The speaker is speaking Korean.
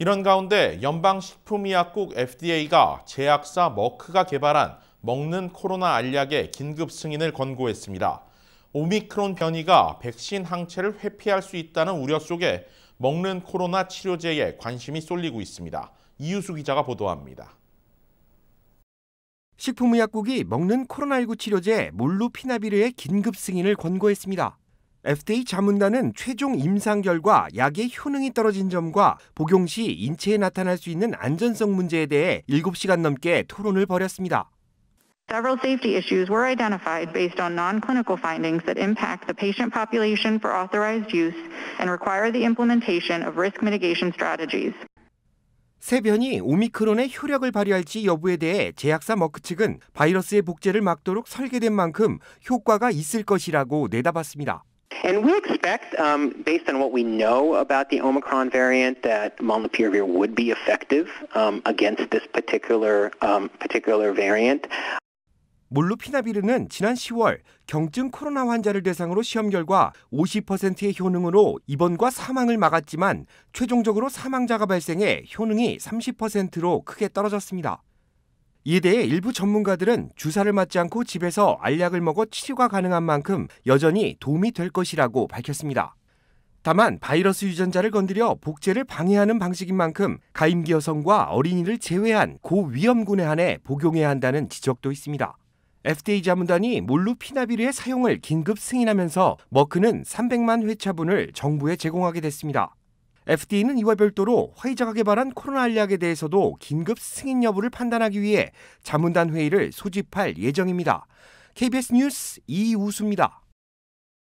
이런 가운데 연방식품의약국 FDA가 제약사 머크가 개발한 먹는 코로나 알약의 긴급 승인을 권고했습니다. 오미크론 변이가 백신 항체를 회피할 수 있다는 우려 속에 먹는 코로나 치료제에 관심이 쏠리고 있습니다. 이유수 기자가 보도합니다. 식품의약국이 먹는 코로나19 치료제 몰루피나비르의 긴급 승인을 권고했습니다. FDA 자문단은 최종 임상 결과 약의 효능이 떨어진 점과 복용 시 인체에 나타날 수 있는 안전성 문제에 대해 7시간 넘게 토론을 벌였습니다. Several safety issues were identified based on non-clinical findings that impact the patient population for authorized use and require the implementation of risk mitigation strategies. 새 변이 오미크론의 효력을 발휘할지 여부에 대해 제약사 머크 측은 바이러스의 복제를 막도록 설계된 만큼 효과가 있을 것이라고 내다봤습니다. And we expect, um, based on what we know about the Omicron variant, that molnupiravir would be effective um, against this particular particular variant. 몰루피나비르는 지난 10월 경증 코로나 환자를 대상으로 시험 결과 50%의 효능으로 입원과 사망을 막았지만 최종적으로 사망자가 발생해 효능이 30%로 크게 떨어졌습니다. 이에 대해 일부 전문가들은 주사를 맞지 않고 집에서 알약을 먹어 치료가 가능한 만큼 여전히 도움이 될 것이라고 밝혔습니다. 다만 바이러스 유전자를 건드려 복제를 방해하는 방식인 만큼 가임기 여성과 어린이를 제외한 고위험군에 한해 복용해야 한다는 지적도 있습니다. FDA 자문단이 몰루피나비르의 사용을 긴급 승인하면서 머크는 300만 회차분을 정부에 제공하게 됐습니다. FDA는 이와 별도로 화이자가 개발한 코로나 알약에 대해서도 긴급 승인 여부를 판단하기 위해 자문단 회의를 소집할 예정입니다. KBS 뉴스 이우수입니다.